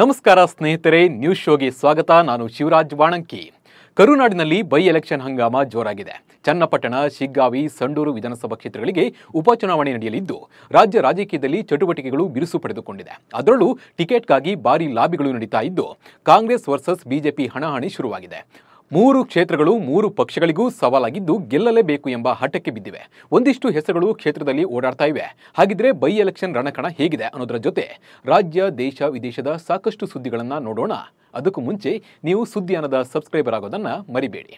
ನಮಸ್ಕಾರ ಸ್ನೇಹಿತರೆ ನ್ಯೂಸ್ ಶೋಗೆ ಸ್ವಾಗತ ನಾನು ಶಿವರಾಜ್ ವಾಣಂಕಿ ಕರುನಾಡಿನಲ್ಲಿ ಬೈ ಎಲೆಕ್ಷನ್ ಹಂಗಾಮ ಜೋರಾಗಿದೆ ಚನ್ನಪಟ್ಟಣ ಶಿಗ್ಗಾವಿ ಸಂಡೂರು ವಿಧಾನಸಭಾ ಕ್ಷೇತ್ರಗಳಿಗೆ ಉಪಚುನಾವಣೆ ನಡೆಯಲಿದ್ದು ರಾಜ್ಯ ರಾಜಕೀಯದಲ್ಲಿ ಚಟುವಟಿಕೆಗಳು ಬಿರುಸು ಪಡೆದುಕೊಂಡಿದೆ ಅದರಲ್ಲೂ ಟಿಕೆಟ್ಗಾಗಿ ಭಾರಿ ಲಾಬಿಗಳು ನಡೀತಾ ಇದ್ದು ಕಾಂಗ್ರೆಸ್ ವರ್ಸಸ್ ಬಿಜೆಪಿ ಹಣಾಹಣಿ ಶುರುವಾಗಿದೆ ಮೂರು ಕ್ಷೇತ್ರಗಳು ಮೂರು ಪಕ್ಷಗಳಿಗೂ ಸವಾಲಾಗಿದ್ದು ಗೆಲ್ಲಲೇಬೇಕು ಎಂಬ ಹಠಕ್ಕೆ ಬಿದ್ದಿವೆ ಒಂದಿಷ್ಟು ಹೆಸರುಗಳು ಕ್ಷೇತ್ರದಲ್ಲಿ ಓಡಾಡ್ತಾ ಇವೆ ಹಾಗಿದ್ರೆ ಬೈ ಎಲೆಕ್ಷನ್ ರಣಕಣ ಹೇಗಿದೆ ಅನ್ನೋದರ ಜೊತೆ ರಾಜ್ಯ ದೇಶ ವಿದೇಶದ ಸಾಕಷ್ಟು ಸುದ್ದಿಗಳನ್ನು ನೋಡೋಣ ಅದಕ್ಕೂ ಮುಂಚೆ ನೀವು ಸುದ್ದಿಯಾನದ ಸಬ್ಸ್ಕ್ರೈಬರ್ ಆಗೋದನ್ನ ಮರಿಬೇಡಿ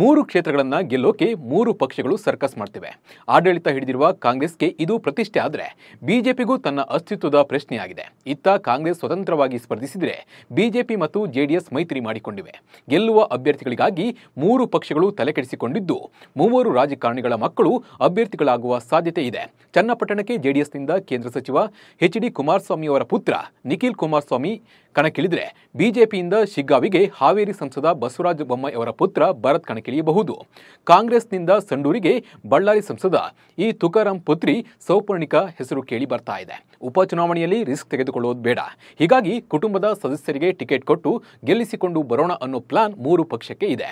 ಮೂರು ಕ್ಷೇತ್ರಗಳನ್ನು ಗೆಲ್ಲೋಕೆ ಮೂರು ಪಕ್ಷಗಳು ಸರ್ಕಸ್ ಮಾಡ್ತಿವೆ ಆಡಳಿತ ಹಿಡಿದಿರುವ ಕಾಂಗ್ರೆಸ್ಗೆ ಇದು ಪ್ರತಿಷ್ಠೆ ಆದರೆ ಬಿಜೆಪಿಗೂ ತನ್ನ ಅಸ್ತಿತ್ವದ ಪ್ರಶ್ನೆಯಾಗಿದೆ ಇತ್ತ ಕಾಂಗ್ರೆಸ್ ಸ್ವತಂತ್ರವಾಗಿ ಸ್ಪರ್ಧಿಸಿದರೆ ಬಿಜೆಪಿ ಮತ್ತು ಜೆಡಿಎಸ್ ಮೈತ್ರಿ ಮಾಡಿಕೊಂಡಿವೆ ಗೆಲ್ಲುವ ಅಭ್ಯರ್ಥಿಗಳಿಗಾಗಿ ಮೂರು ಪಕ್ಷಗಳು ತಲೆಕೆಡಿಸಿಕೊಂಡಿದ್ದು ಮೂವರು ರಾಜಕಾರಣಿಗಳ ಮಕ್ಕಳು ಅಭ್ಯರ್ಥಿಗಳಾಗುವ ಸಾಧ್ಯತೆ ಇದೆ ಚನ್ನಪಟ್ಟಣಕ್ಕೆ ಜೆಡಿಎಸ್ನಿಂದ ಕೇಂದ್ರ ಸಚಿವ ಎಚ್ ಡಿ ಕುಮಾರಸ್ವಾಮಿ ಅವರ ಪುತ್ರ ನಿಖಿಲ್ ಕುಮಾರಸ್ವಾಮಿ ಕಣಕ್ಕಿಳಿದರೆ ಬಿಜೆಪಿಯಿಂದ ಶಿಗ್ಗಾವಿಗೆ ಹಾವೇರಿ ಸಂಸದ ಬಸವರಾಜ ಬೊಮ್ಮಾಯಿಯವರ ಪುತ್ರ ಭರತ್ ಕಣಕ್ಕಿಳಿಯಬಹುದು ಕಾಂಗ್ರೆಸ್ನಿಂದ ಸಂಡೂರಿಗೆ ಬಳ್ಳಾರಿ ಸಂಸದ ಈ ತುಕಾರಾಂ ಪುತ್ರಿ ಸೌಪರ್ಣಿಕ ಹೆಸರು ಕೇಳಿ ಬರ್ತಾ ಇದೆ ಉಪಚುನಾವಣೆಯಲ್ಲಿ ರಿಸ್ಕ್ ತೆಗೆದುಕೊಳ್ಳೋದು ಬೇಡ ಹೀಗಾಗಿ ಕುಟುಂಬದ ಸದಸ್ಯರಿಗೆ ಟಿಕೆಟ್ ಕೊಟ್ಟು ಗೆಲ್ಲಿಸಿಕೊಂಡು ಬರೋಣ ಅನ್ನೋ ಪ್ಲಾನ್ ಮೂರು ಪಕ್ಷಕ್ಕೆ ಇದೆ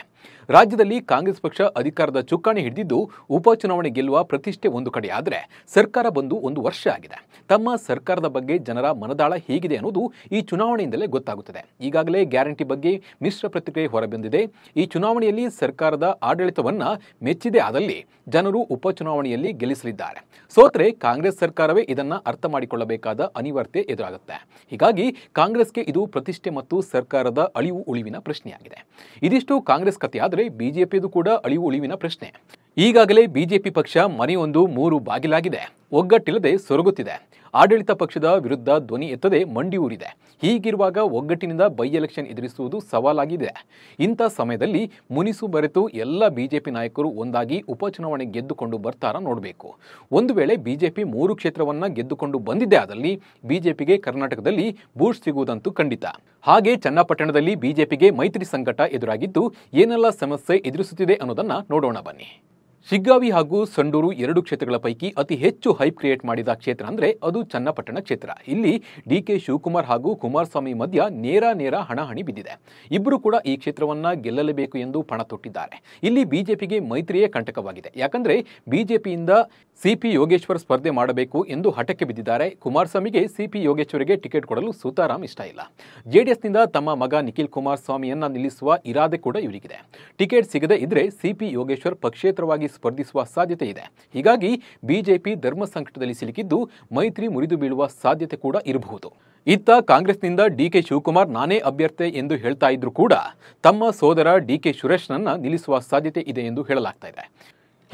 ರಾಜ್ಯದಲ್ಲಿ ಕಾಂಗ್ರೆಸ್ ಪಕ್ಷ ಅಧಿಕಾರದ ಚುಕ್ಕಾಣಿ ಹಿಡಿದಿದ್ದು ಉಪಚುನಾವಣೆ ಗೆಲ್ಲುವ ಪ್ರತಿಷ್ಠೆ ಒಂದು ಕಡೆ ಆದರೆ ಸರ್ಕಾರ ಬಂದು ಒಂದು ವರ್ಷ ಆಗಿದೆ ತಮ್ಮ ಸರ್ಕಾರದ ಬಗ್ಗೆ ಜನರ ಮನದಾಳ ಹೇಗಿದೆ ಅನ್ನೋದು ಈ ಚುನಾವಣೆಯಿಂದ ಸಮಯದಲ್ಲೇ ಗೊತ್ತಾಗುತ್ತದೆ ಈಗಾಗಲೇ ಗ್ಯಾರಂಟಿ ಬಗ್ಗೆ ಮಿಶ್ರ ಪ್ರತಿಕ್ರಿಯೆ ಹೊರಬಂದಿದೆ ಈ ಚುನಾವಣೆಯಲ್ಲಿ ಸರ್ಕಾರದ ಆಡಳಿತವನ್ನ ಮೆಚ್ಚಿದೆ ಆದಲ್ಲಿ ಜನರು ಉಪಚುನಾವಣೆಯಲ್ಲಿ ಗೆಲ್ಲಿಸಲಿದ್ದಾರೆ ಸೋತ್ರೆ ಕಾಂಗ್ರೆಸ್ ಸರ್ಕಾರವೇ ಇದನ್ನ ಅರ್ಥ ಮಾಡಿಕೊಳ್ಳಬೇಕಾದ ಅನಿವಾರ್ಯತೆ ಎದುರಾಗುತ್ತೆ ಹೀಗಾಗಿ ಕಾಂಗ್ರೆಸ್ಗೆ ಇದು ಪ್ರತಿಷ್ಠೆ ಮತ್ತು ಸರ್ಕಾರದ ಅಳಿವು ಉಳಿವಿನ ಪ್ರಶ್ನೆಯಾಗಿದೆ ಇದಿಷ್ಟು ಕಾಂಗ್ರೆಸ್ ಕಥೆಯಾದರೆ ಬಿಜೆಪಿದು ಕೂಡ ಅಳಿವು ಉಳಿವಿನ ಪ್ರಶ್ನೆ ಈಗಾಗಲೇ ಬಿಜೆಪಿ ಪಕ್ಷ ಮನೆಯೊಂದು ಮೂರು ಬಾಗಿಲಾಗಿದೆ ಒಗ್ಗಟ್ಟಿಲ್ಲದೆ ಸೊರಗುತ್ತಿದೆ ಆಡಳಿತ ಪಕ್ಷದ ವಿರುದ್ಧ ಧ್ವನಿ ಎತ್ತದೆ ಮಂಡಿಯೂರಿದೆ ಹೀಗಿರುವಾಗ ಒಗ್ಗಟ್ಟಿನಿಂದ ಬೈ ಎಲೆಕ್ಷನ್ ಎದುರಿಸುವುದು ಸವಾಲಾಗಿದೆ ಇಂಥ ಸಮಯದಲ್ಲಿ ಮುನಿಸು ಬರೆತು ಎಲ್ಲ ಬಿಜೆಪಿ ನಾಯಕರು ಒಂದಾಗಿ ಉಪಚುನಾವಣೆ ಗೆದ್ದುಕೊಂಡು ಬರ್ತಾರ ನೋಡಬೇಕು ಒಂದು ವೇಳೆ ಬಿಜೆಪಿ ಮೂರು ಕ್ಷೇತ್ರವನ್ನ ಗೆದ್ದುಕೊಂಡು ಬಂದಿದ್ದೇ ಆದಲ್ಲಿ ಬಿಜೆಪಿಗೆ ಕರ್ನಾಟಕದಲ್ಲಿ ಬೂಸ್ಟ್ ಸಿಗುವುದಂತೂ ಖಂಡಿತ ಹಾಗೆ ಚನ್ನಪಟ್ಟಣದಲ್ಲಿ ಬಿಜೆಪಿಗೆ ಮೈತ್ರಿ ಸಂಕಟ ಎದುರಾಗಿದ್ದು ಏನೆಲ್ಲ ಸಮಸ್ಯೆ ಎದುರಿಸುತ್ತಿದೆ ಅನ್ನೋದನ್ನ ನೋಡೋಣ ಬನ್ನಿ ಶಿಗ್ಗಾವಿ ಹಾಗೂ ಸಂಡೂರು ಎರಡು ಕ್ಷೇತ್ರಗಳ ಪೈಕಿ ಅತಿ ಹೆಚ್ಚು ಹೈಪ್ ಕ್ರಿಯೇಟ್ ಮಾಡಿದ ಕ್ಷೇತ್ರ ಅಂದರೆ ಅದು ಚನ್ನಪಟ್ಟಣ ಕ್ಷೇತ್ರ ಇಲ್ಲಿ ಡಿ ಕೆ ಶಿವಕುಮಾರ್ ಹಾಗೂ ಕುಮಾರಸ್ವಾಮಿ ಮಧ್ಯ ನೇರ ನೇರ ಹಣಹಣಿ ಬಿದ್ದಿದೆ ಇಬ್ಬರು ಕೂಡ ಈ ಕ್ಷೇತ್ರವನ್ನು ಗೆಲ್ಲಲೇಬೇಕು ಎಂದು ಪಣ ತೊಟ್ಟಿದ್ದಾರೆ ಇಲ್ಲಿ ಬಿಜೆಪಿಗೆ ಮೈತ್ರಿಯೇ ಕಂಟಕವಾಗಿದೆ ಯಾಕಂದರೆ ಬಿಜೆಪಿಯಿಂದ ಸಿಪಿ ಯೋಗೇಶ್ವರ್ ಸ್ಪರ್ಧೆ ಮಾಡಬೇಕು ಎಂದು ಹಠಕ್ಕೆ ಬಿದ್ದಿದ್ದಾರೆ ಕುಮಾರಸ್ವಾಮಿಗೆ ಸಿಪಿ ಯೋಗೇಶ್ವರಿಗೆ ಟಿಕೆಟ್ ಕೊಡಲು ಸೀತಾರಾಮ್ ಇಷ್ಟ ಇಲ್ಲ ಜೆಡಿಎಸ್ನಿಂದ ತಮ್ಮ ಮಗ ನಿಖಿಲ್ ಕುಮಾರಸ್ವಾಮಿಯನ್ನು ನಿಲ್ಲಿಸುವ ಇರಾದೆ ಕೂಡ ಇವರಿಗಿದೆ ಟಿಕೆಟ್ ಸಿಗದೇ ಇದ್ರೆ ಸಿಪಿ ಯೋಗೇಶ್ವರ್ ಪಕ್ಷೇತರವಾಗಿ ಸ್ಪರ್ಧಿಸುವ ಸಾಧ್ಯತೆ ಇದೆ ಹೀಗಾಗಿ ಬಿಜೆಪಿ ಧರ್ಮ ಸಂಕಟದಲ್ಲಿ ಸಿಲುಕಿದ್ದು ಮೈತ್ರಿ ಮುರಿದು ಬೀಳುವ ಸಾಧ್ಯತೆ ಕೂಡ ಇರಬಹುದು ಇತ್ತ ಕಾಂಗ್ರೆಸ್ನಿಂದ ಡಿಕೆ ಶಿವಕುಮಾರ್ ನಾನೇ ಅಭ್ಯರ್ಥಿ ಎಂದು ಹೇಳ್ತಾ ಇದ್ರು ಕೂಡ ತಮ್ಮ ಸೋದರ ಡಿಕೆ ಸುರೇಶ್ನನ್ನ ನಿಲ್ಲಿಸುವ ಸಾಧ್ಯತೆ ಇದೆ ಎಂದು ಹೇಳಲಾಗ್ತಾ ಇದೆ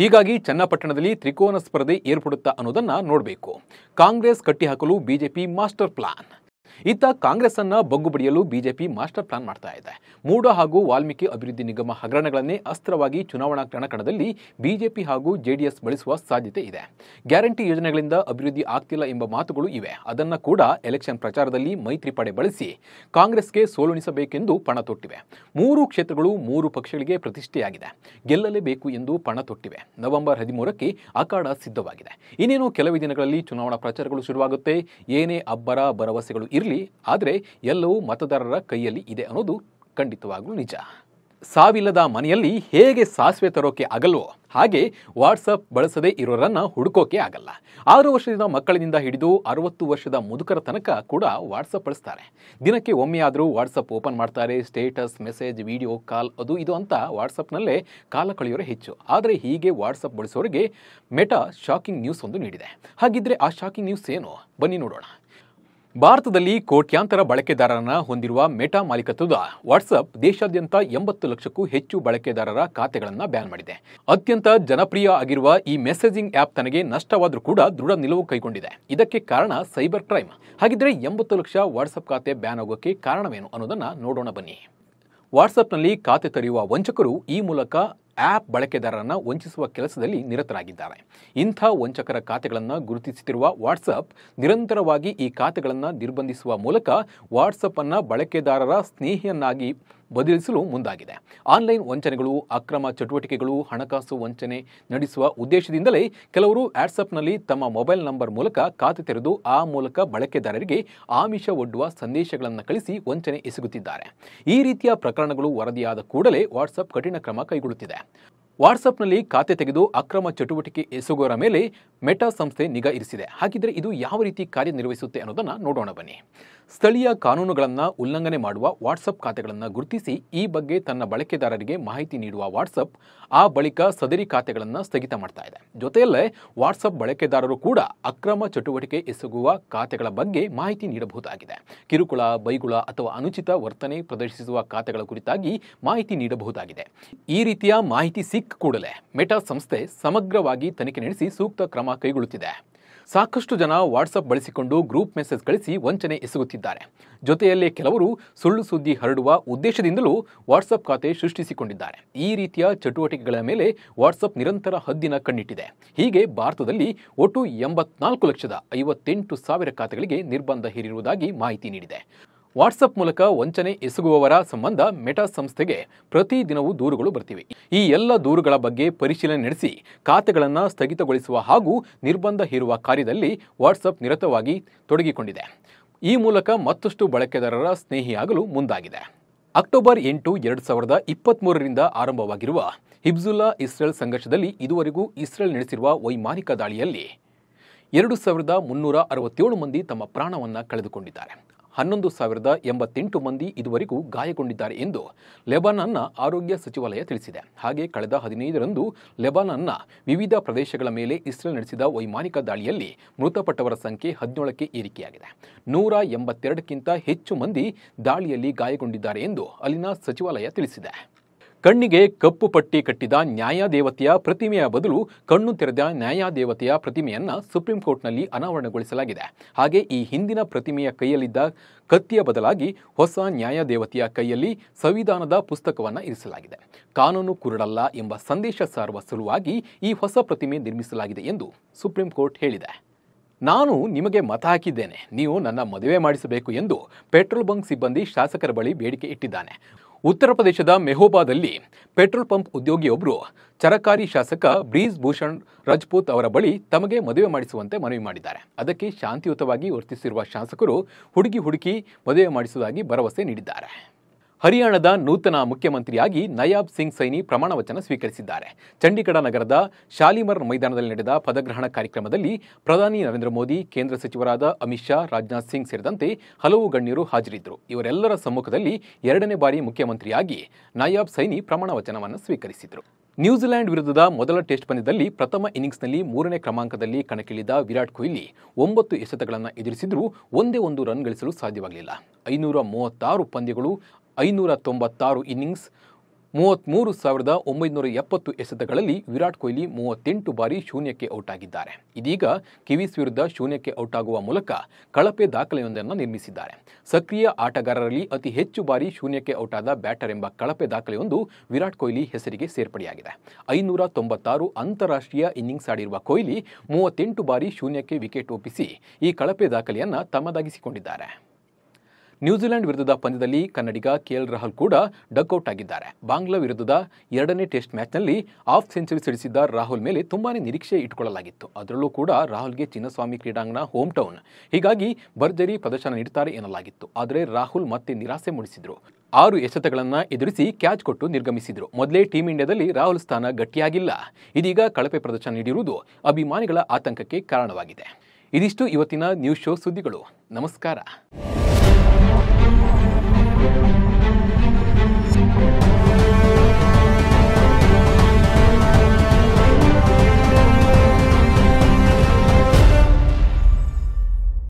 ಹೀಗಾಗಿ ಚನ್ನಪಟ್ಟಣದಲ್ಲಿ ತ್ರಿಕೋನ ಸ್ಪರ್ಧೆ ಏರ್ಪಡುತ್ತಾ ಅನ್ನೋದನ್ನ ನೋಡಬೇಕು ಕಾಂಗ್ರೆಸ್ ಕಟ್ಟಿಹಾಕಲು ಬಿಜೆಪಿ ಮಾಸ್ಟರ್ ಪ್ಲಾನ್ ಇತ್ತ ಕಾಂಗ್ರೆಸ್ ಅನ್ನ ಬಗ್ಗುಬಡಿಯಲು ಬಿಜೆಪಿ ಮಾಸ್ಟರ್ ಪ್ಲಾನ್ ಮಾಡ್ತಾ ಇದೆ ಮೂಡ ಹಾಗೂ ವಾಲ್ಮೀಕಿ ಅಭಿವೃದ್ಧಿ ನಿಗಮ ಹಗರಣಗಳನ್ನೇ ಅಸ್ತ್ರವಾಗಿ ಚುನಾವಣಾ ಕಣಕಣದಲ್ಲಿ ಬಿಜೆಪಿ ಹಾಗೂ ಜೆಡಿಎಸ್ ಬಳಸುವ ಸಾಧ್ಯತೆ ಇದೆ ಗ್ಯಾರಂಟಿ ಯೋಜನೆಗಳಿಂದ ಅಭಿವೃದ್ಧಿ ಆಗ್ತಿಲ್ಲ ಎಂಬ ಮಾತುಗಳು ಇವೆ ಅದನ್ನ ಕೂಡ ಎಲೆಕ್ಷನ್ ಪ್ರಚಾರದಲ್ಲಿ ಮೈತ್ರಿ ಪಡೆ ಬಳಸಿ ಕಾಂಗ್ರೆಸ್ಗೆ ಸೋಲುಣಿಸಬೇಕೆಂದು ಪಣ ತೊಟ್ಟಿವೆ ಮೂರು ಕ್ಷೇತ್ರಗಳು ಮೂರು ಪಕ್ಷಗಳಿಗೆ ಪ್ರತಿಷ್ಠೆಯಾಗಿದೆ ಗೆಲ್ಲಲೇಬೇಕು ಎಂದು ಪಣ ತೊಟ್ಟಿವೆ ನವೆಂಬರ್ ಹದಿಮೂರಕ್ಕೆ ಅಖಾಡ ಸಿದ್ಧವಾಗಿದೆ ಇನ್ನೇನು ಕೆಲವೇ ದಿನಗಳಲ್ಲಿ ಚುನಾವಣಾ ಪ್ರಚಾರಗಳು ಶುರುವಾಗುತ್ತೆ ಏನೇ ಅಬ್ಬರ ಭರವಸೆಗಳು ಇರಲಿ ಆದರೆ ಎಲ್ಲವೂ ಮತದಾರರ ಕೈಯಲ್ಲಿ ಇದೆ ಅನ್ನೋದು ಖಂಡಿತವಾಗಲೂ ನಿಜ ಸಾವಿಲ್ಲದ ಮನೆಯಲ್ಲಿ ಹೇಗೆ ಸಾಸಿವೆ ತರೋಕೆ ಆಗಲ್ವೋ ಹಾಗೆ ವಾಟ್ಸಪ್ ಬಳಸದೆ ಇರೋರನ್ನ ಹುಡುಕೋಕೆ ಆಗಲ್ಲ ಆರು ವರ್ಷದ ಮಕ್ಕಳಿಂದ ಹಿಡಿದು ಅರವತ್ತು ವರ್ಷದ ಮುದುಕರ ತನಕ ಕೂಡ ವಾಟ್ಸಪ್ ಬಳಸ್ತಾರೆ ದಿನಕ್ಕೆ ಒಮ್ಮೆಯಾದರೂ ವಾಟ್ಸಪ್ ಓಪನ್ ಮಾಡ್ತಾರೆ ಸ್ಟೇಟಸ್ ಮೆಸೇಜ್ ವಿಡಿಯೋ ಕಾಲ್ ಅದು ಇದು ಅಂತ ವಾಟ್ಸಪ್ನಲ್ಲೇ ಕಾಲ ಕಳೆಯೋರೆ ಹೆಚ್ಚು ಆದರೆ ಹೀಗೆ ವಾಟ್ಸಪ್ ಬಳಸೋರಿಗೆ ಮೆಟಾ ಶಾಕಿಂಗ್ ನ್ಯೂಸ್ ಒಂದು ನೀಡಿದೆ ಹಾಗಿದ್ರೆ ಆ ಶಾಕಿಂಗ್ ನ್ಯೂಸ್ ಏನು ಬನ್ನಿ ನೋಡೋಣ ಭಾರತದಲ್ಲಿ ಕೋಟ್ಯಾಂತರ ಬಳಕೆದಾರರನ್ನು ಹೊಂದಿರುವ ಮೆಟಾ ಮಾಲೀಕತ್ವದ ವಾಟ್ಸಪ್ ದೇಶಾದ್ಯಂತ ಎಂಬತ್ತು ಲಕ್ಷಕ್ಕೂ ಹೆಚ್ಚು ಬಳಕೆದಾರರ ಖಾತೆಗಳನ್ನು ಬ್ಯಾನ್ ಮಾಡಿದೆ ಅತ್ಯಂತ ಜನಪ್ರಿಯ ಆಗಿರುವ ಈ ಮೆಸೇಜಿಂಗ್ ಆ್ಯಪ್ ತನಗೆ ನಷ್ಟವಾದರೂ ಕೂಡ ದೃಢ ನಿಲುವು ಕೈಗೊಂಡಿದೆ ಇದಕ್ಕೆ ಕಾರಣ ಸೈಬರ್ ಕ್ರೈಮ್ ಹಾಗಿದ್ರೆ ಎಂಬತ್ತು ಲಕ್ಷ ವಾಟ್ಸಪ್ ಖಾತೆ ಬ್ಯಾನ್ ಆಗೋಕ್ಕೆ ಕಾರಣವೇನು ಅನ್ನೋದನ್ನು ನೋಡೋಣ ಬನ್ನಿ ವಾಟ್ಸಪ್ನಲ್ಲಿ ಖಾತೆ ತೆರೆಯುವ ವಂಚಕರು ಈ ಮೂಲಕ ಆ್ಯಪ್ ಬಳಕೆದಾರರನ್ನು ವಂಚಿಸುವ ಕೆಲಸದಲ್ಲಿ ನಿರತರಾಗಿದ್ದಾರೆ ಇಂಥ ವಂಚಕರ ಖಾತೆಗಳನ್ನು ಗುರುತಿಸುತ್ತಿರುವ ವಾಟ್ಸಪ್ ನಿರಂತರವಾಗಿ ಈ ಖಾತೆಗಳನ್ನು ನಿರ್ಬಂಧಿಸುವ ಮೂಲಕ ಅನ್ನು ಬಳಕೆದಾರರ ಸ್ನೇಹಿಯನ್ನಾಗಿ ಬದಲಿಸಲು ಮುಂದಾಗಿದೆ ಆನ್ಲೈನ್ ವಂಚನೆಗಳು ಅಕ್ರಮ ಚಟುವಟಿಕೆಗಳು ಹಣಕಾಸು ವಂಚನೆ ನಡೆಸುವ ಉದ್ದೇಶದಿಂದಲೇ ಕೆಲವರು ವ್ಯಾಟ್ಸಪ್ನಲ್ಲಿ ತಮ್ಮ ಮೊಬೈಲ್ ನಂಬರ್ ಮೂಲಕ ಖಾತೆ ತೆರೆದು ಆ ಮೂಲಕ ಬಳಕೆದಾರರಿಗೆ ಆಮಿಷ ಒಡ್ಡುವ ಸಂದೇಶಗಳನ್ನು ಕಳಿಸಿ ವಂಚನೆ ಎಸಗುತ್ತಿದ್ದಾರೆ ಈ ರೀತಿಯ ಪ್ರಕರಣಗಳು ವರದಿಯಾದ ಕೂಡಲೇ ವಾಟ್ಸಪ್ ಕಠಿಣ ಕ್ರಮ ಕೈಗೊಳ್ಳುತ್ತಿದೆ ವಾಟ್ಸಪ್ನಲ್ಲಿ ಖಾತೆ ತೆಗೆದು ಅಕ್ರಮ ಚಟುವಟಿಕೆ ಎಸಗುವರ ಮೇಲೆ ಮೆಟಾ ಸಂಸ್ಥೆ ನಿಗಾ ಇರಿಸಿದೆ ಹಾಗಿದ್ರೆ ಇದು ಯಾವ ರೀತಿ ಕಾರ್ಯನಿರ್ವಹಿಸುತ್ತೆ ಅನ್ನೋದನ್ನ ನೋಡೋಣ ಬನ್ನಿ ಸ್ಥಳೀಯ ಕಾನೂನುಗಳನ್ನು ಉಲ್ಲಂಘನೆ ಮಾಡುವ ವಾಟ್ಸಪ್ ಖಾತೆಗಳನ್ನು ಗುರುತಿಸಿ ಈ ಬಗ್ಗೆ ತನ್ನ ಬಳಕೆದಾರರಿಗೆ ಮಾಹಿತಿ ನೀಡುವ ವಾಟ್ಸಪ್ ಆ ಬಳಿಕ ಸದರಿ ಖಾತೆಗಳನ್ನು ಸ್ಥಗಿತ ಮಾಡ್ತಾ ಇದೆ ಜೊತೆಯಲ್ಲೇ ವಾಟ್ಸಪ್ ಬಳಕೆದಾರರು ಕೂಡ ಅಕ್ರಮ ಚಟುವಟಿಕೆ ಎಸಗುವ ಖಾತೆಗಳ ಬಗ್ಗೆ ಮಾಹಿತಿ ನೀಡಬಹುದಾಗಿದೆ ಕಿರುಕುಳ ಬೈಗುಳ ಅಥವಾ ಅನುಚಿತ ವರ್ತನೆ ಪ್ರದರ್ಶಿಸುವ ಖಾತೆಗಳ ಕುರಿತಾಗಿ ಮಾಹಿತಿ ನೀಡಬಹುದಾಗಿದೆ ಈ ರೀತಿಯ ಮಾಹಿತಿ ಸಿಕ್ಕ ಕೂಡಲೇ ಮೆಟಾ ಸಂಸ್ಥೆ ಸಮಗ್ರವಾಗಿ ತನಿಖೆ ನಡೆಸಿ ಸೂಕ್ತ ಕ್ರಮ ಕೈಗೊಳ್ಳುತ್ತಿದೆ ಸಾಕಷ್ಟು ಜನ ವಾಟ್ಸಪ್ ಬಳಸಿಕೊಂಡು ಗ್ರೂಪ್ ಮೆಸೇಜ್ ಕಳಿಸಿ ವಂಚನೆ ಎಸಗುತ್ತಿದ್ದಾರೆ ಜೊತೆಯಲ್ಲೇ ಕೆಲವರು ಸುಳ್ಳು ಸುದ್ದಿ ಹರಡುವ ಉದ್ದೇಶದಿಂದಲೂ ವಾಟ್ಸಪ್ ಖಾತೆ ಸೃಷ್ಟಿಸಿಕೊಂಡಿದ್ದಾರೆ ಈ ರೀತಿಯ ಚಟುವಟಿಕೆಗಳ ಮೇಲೆ ವಾಟ್ಸಪ್ ನಿರಂತರ ಹದ್ದಿನ ಕಣ್ಣಿಟ್ಟಿದೆ ಹೀಗೆ ಭಾರತದಲ್ಲಿ ಒಟ್ಟು ಎಂಬತ್ನಾಲ್ಕು ಲಕ್ಷದ ಐವತ್ತೆಂಟು ಸಾವಿರ ಖಾತೆಗಳಿಗೆ ನಿರ್ಬಂಧ ಹೇರಿರುವುದಾಗಿ ಮಾಹಿತಿ ನೀಡಿದೆ ವಾಟ್ಸಪ್ ಮೂಲಕ ವಂಚನೆ ಎಸಗುವವರ ಸಂಬಂಧ ಮೆಟಾ ಸಂಸ್ಥೆಗೆ ಪ್ರತಿದಿನವೂ ದೂರುಗಳು ಬರ್ತಿವೆ ಈ ಎಲ್ಲ ದೂರುಗಳ ಬಗ್ಗೆ ಪರಿಶೀಲನೆ ನಡೆಸಿ ಖಾತೆಗಳನ್ನು ಸ್ಥಗಿತಗೊಳಿಸುವ ಹಾಗೂ ನಿರ್ಬಂಧ ಹೇರುವ ಕಾರ್ಯದಲ್ಲಿ ವಾಟ್ಸಪ್ ನಿರತವಾಗಿ ತೊಡಗಿಕೊಂಡಿದೆ ಈ ಮೂಲಕ ಮತ್ತಷ್ಟು ಬಳಕೆದಾರರ ಸ್ನೇಹಿಯಾಗಲು ಮುಂದಾಗಿದೆ ಅಕ್ಟೋಬರ್ ಎಂಟು ಎರಡು ಸಾವಿರದ ಇಪ್ಪತ್ತ್ಮೂರರಿಂದ ಆರಂಭವಾಗಿರುವ ಹಿಬ್ಜುಲ್ಲಾ ಇಸ್ರೇಲ್ ಸಂಘರ್ಷದಲ್ಲಿ ಇದುವರೆಗೂ ಇಸ್ರೇಲ್ ನಡೆಸಿರುವ ವೈಮಾನಿಕ ದಾಳಿಯಲ್ಲಿ ಎರಡು ಸಾವಿರದ ಮುನ್ನೂರ ಅರವತ್ತೇಳು ಮಂದಿ ತಮ್ಮ ಪ್ರಾಣವನ್ನು ಕಳೆದುಕೊಂಡಿದ್ದಾರೆ ಹನ್ನೊಂದು ಸಾವಿರದ ಎಂಬತ್ತೆಂಟು ಮಂದಿ ಇದುವರೆಗೂ ಗಾಯಗೊಂಡಿದ್ದಾರೆ ಎಂದು ಲೆಬಾನನ್ನ ಆರೋಗ್ಯ ಸಚಿವಾಲಯ ತಿಳಿಸಿದೆ ಹಾಗೆ ಕಳೆದ ಹದಿನೈದರಂದು ಲೆಬಾನನ್ನ ವಿವಿಧ ಪ್ರದೇಶಗಳ ಮೇಲೆ ಇಸ್ರೇಲ್ ನಡೆಸಿದ ವೈಮಾನಿಕ ದಾಳಿಯಲ್ಲಿ ಮೃತಪಟ್ಟವರ ಸಂಖ್ಯೆ ಹದಿನೇಳಕ್ಕೆ ಏರಿಕೆಯಾಗಿದೆ ನೂರ ಎಂಬತ್ತೆರಡಕ್ಕಿಂತ ಹೆಚ್ಚು ಮಂದಿ ದಾಳಿಯಲ್ಲಿ ಗಾಯಗೊಂಡಿದ್ದಾರೆ ಎಂದು ಅಲ್ಲಿನ ಸಚಿವಾಲಯ ತಿಳಿಸಿದೆ ಕಣ್ಣಿಗೆ ಕಪ್ಪು ಪಟ್ಟಿ ಕಟ್ಟಿದ ನ್ಯಾಯಾದೇವತೆಯ ಪ್ರತಿಮೆಯ ಬದಲು ಕಣ್ಣು ತೆರೆದ ನ್ಯಾಯಾದೇವತೆಯ ಪ್ರತಿಮೆಯನ್ನು ಸುಪ್ರೀಂ ಕೋರ್ಟ್ನಲ್ಲಿ ಅನಾವರಣಗೊಳಿಸಲಾಗಿದೆ ಹಾಗೆ ಈ ಹಿಂದಿನ ಪ್ರತಿಮೆಯ ಕೈಯಲ್ಲಿದ್ದ ಕತ್ತಿಯ ಬದಲಾಗಿ ಹೊಸ ನ್ಯಾಯಾದೇವತೆಯ ಕೈಯಲ್ಲಿ ಸಂವಿಧಾನದ ಪುಸ್ತಕವನ್ನು ಇರಿಸಲಾಗಿದೆ ಕಾನೂನು ಕುರುಡಲ್ಲ ಎಂಬ ಸಂದೇಶ ಸಾರುವ ಸಲುವಾಗಿ ಈ ಹೊಸ ಪ್ರತಿಮೆ ನಿರ್ಮಿಸಲಾಗಿದೆ ಎಂದು ಸುಪ್ರೀಂ ಕೋರ್ಟ್ ಹೇಳಿದೆ ನಾನು ನಿಮಗೆ ಮತ ಹಾಕಿದ್ದೇನೆ ನೀವು ನನ್ನ ಮದುವೆ ಮಾಡಿಸಬೇಕು ಎಂದು ಪೆಟ್ರೋಲ್ ಬಂಕ್ ಸಿಬ್ಬಂದಿ ಶಾಸಕರ ಬಳಿ ಬೇಡಿಕೆ ಇಟ್ಟಿದ್ದಾನೆ ಉತ್ತರ ಪ್ರದೇಶದ ಮೆಹೋಬಾದಲ್ಲಿ ಪೆಟ್ರೋಲ್ ಪಂಪ್ ಉದ್ಯೋಗಿಯೊಬ್ಬರು ಚರಕಾರಿ ಶಾಸಕ ಬ್ರೀಜ್ ಭೂಷಣ್ ರಜಪೂತ್ ಅವರ ಬಳಿ ತಮಗೆ ಮದುವೆ ಮಾಡಿಸುವಂತೆ ಮನವಿ ಮಾಡಿದ್ದಾರೆ ಅದಕ್ಕೆ ಶಾಂತಿಯುತವಾಗಿ ವರ್ತಿಸಿರುವ ಶಾಸಕರು ಹುಡುಗಿ ಹುಡುಕಿ ಮದುವೆ ಮಾಡಿಸುವುದಾಗಿ ಭರವಸೆ ನೀಡಿದ್ದಾರೆ ಹರಿಯಾಣದ ನೂತನ ಮುಖ್ಯಮಂತ್ರಿಯಾಗಿ ನಯಾಬ್ ಸಿಂಗ್ ಸೈನಿ ಪ್ರಮಾಣವಚನ ಸ್ವೀಕರಿಸಿದ್ದಾರೆ ಚಂಡೀಗಢ ನಗರದ ಶಾಲಿಮರ್ ಮೈದಾನದಲ್ಲಿ ನಡೆದ ಪದಗ್ರಹಣ ಕಾರ್ಯಕ್ರಮದಲ್ಲಿ ಪ್ರಧಾನಿ ನರೇಂದ್ರ ಮೋದಿ ಕೇಂದ್ರ ಸಚಿವರಾದ ಅಮಿತ್ ಶಾ ರಾಜನಾಥ್ ಸಿಂಗ್ ಸೇರಿದಂತೆ ಹಲವು ಗಣ್ಯರು ಹಾಜರಿದ್ದರು ಇವರೆಲ್ಲರ ಸಮ್ಮುಖದಲ್ಲಿ ಎರಡನೇ ಬಾರಿ ಮುಖ್ಯಮಂತ್ರಿಯಾಗಿ ನಯಾಬ್ ಸೈನಿ ಪ್ರಮಾಣ ವಚನವನ್ನು ಸ್ವೀಕರಿಸಿದರು ನ್ಯೂಜಿಲೆಂಡ್ ವಿರುದ್ಧದ ಮೊದಲ ಟೆಸ್ಟ್ ಪಂದ್ಯದಲ್ಲಿ ಪ್ರಥಮ ಇನ್ನಿಂಗ್ಸ್ನಲ್ಲಿ ಮೂರನೇ ಕ್ರಮಾಂಕದಲ್ಲಿ ಕಣಕ್ಕಿಳಿದ ವಿರಾಟ್ ಕೊಹ್ಲಿ ಒಂಬತ್ತು ಎಸೆತಗಳನ್ನು ಎದುರಿಸಿದರೂ ಒಂದೇ ಒಂದು ರನ್ ಗಳಿಸಲು ಸಾಧ್ಯವಾಗಲಿಲ್ಲ ಐನೂರ ಮೂವತ್ತಾರು ಪಂದ್ಯಗಳು ಐನೂರ ತೊಂಬತ್ತಾರು ಇನ್ನಿಂಗ್ಸ್ ಮೂವತ್ತ್ಮೂರು ಸಾವಿರದ ಒಂಬೈನೂರ ಎಪ್ಪತ್ತು ಎಸೆತಗಳಲ್ಲಿ ವಿರಾಟ್ ಕೊಹ್ಲಿ ಮೂವತ್ತೆಂಟು ಬಾರಿ ಶೂನ್ಯಕ್ಕೆ ಔಟ್ ಆಗಿದ್ದಾರೆ ಇದೀಗ ಕಿವೀಸ್ ವಿರುದ್ಧ ಶೂನ್ಯಕ್ಕೆ ಔಟ್ ಆಗುವ ಮೂಲಕ ಕಳಪೆ ದಾಖಲೆಯೊಂದನ್ನು ನಿರ್ಮಿಸಿದ್ದಾರೆ ಸಕ್ರಿಯ ಆಟಗಾರರಲ್ಲಿ ಅತಿ ಹೆಚ್ಚು ಬಾರಿ ಶೂನ್ಯಕ್ಕೆ ಔಟಾದ ಆದ ಬ್ಯಾಟರ್ ಎಂಬ ಕಳಪೆ ದಾಖಲೆಯೊಂದು ವಿರಾಟ್ ಕೊಹ್ಲಿ ಹೆಸರಿಗೆ ಸೇರ್ಪಡೆಯಾಗಿದೆ ಐನೂರ ತೊಂಬತ್ತಾರು ಅಂತಾರಾಷ್ಟ್ರೀಯ ಇನ್ನಿಂಗ್ಸ್ ಆಡಿರುವ ಕೊಹ್ಲಿ ಮೂವತ್ತೆಂಟು ಬಾರಿ ಶೂನ್ಯಕ್ಕೆ ವಿಕೆಟ್ ಒಪ್ಪಿಸಿ ಈ ಕಳಪೆ ದಾಖಲೆಯನ್ನು ತಮ್ಮದಾಗಿಸಿಕೊಂಡಿದ್ದಾರೆ ನ್ಯೂಜಿಲೆಂಡ್ ವಿರುದ್ಧದ ಪಂದ್ಯದಲ್ಲಿ ಕನ್ನಡಿಗ ಕೆಎಲ್ ರಾಹುಲ್ ಕೂಡ ಡಕ್ಔಟ್ ಆಗಿದ್ದಾರೆ ಬಾಂಗ್ಲಾ ವಿರುದ್ಧದ ಎರಡನೇ ಟೆಸ್ಟ್ ಮ್ಯಾಚ್ನಲ್ಲಿ ಆಫ್ ಸೆಂಚುರಿ ಸಿಡಿಸಿದ್ದ ರಾಹುಲ್ ಮೇಲೆ ತುಂಬಾನೇ ನಿರೀಕ್ಷೆ ಇಟ್ಟುಕೊಳ್ಳಲಾಗಿತ್ತು ಅದರಲ್ಲೂ ಕೂಡ ರಾಹುಲ್ಗೆ ಚಿನ್ನಸ್ವಾಮಿ ಕ್ರೀಡಾಂಗಣ ಹೋಮ್ ಟೌನ್ ಹೀಗಾಗಿ ಭರ್ಜರಿ ಪ್ರದರ್ಶನ ನೀಡುತ್ತಾರೆ ಎನ್ನಲಾಗಿತ್ತು ಆದರೆ ರಾಹುಲ್ ಮತ್ತೆ ನಿರಾಸೆ ಮೂಡಿಸಿದರು ಆರು ಎಸೆತಗಳನ್ನು ಎದುರಿಸಿ ಕ್ಯಾಚ್ ಕೊಟ್ಟು ನಿರ್ಗಮಿಸಿದರು ಮೊದಲೇ ಟೀಂ ಇಂಡಿಯಾದಲ್ಲಿ ರಾಹುಲ್ ಸ್ಥಾನ ಗಟ್ಟಿಯಾಗಿಲ್ಲ ಇದೀಗ ಕಳಪೆ ಪ್ರದರ್ಶನ ನೀಡಿರುವುದು ಅಭಿಮಾನಿಗಳ ಆತಂಕಕ್ಕೆ ಕಾರಣವಾಗಿದೆ ಇದಿಷ್ಟು ಇವತ್ತಿನ ನ್ಯೂಸ್ ಶೋ ಸುದ್ದಿಗಳು ನಮಸ್ಕಾರ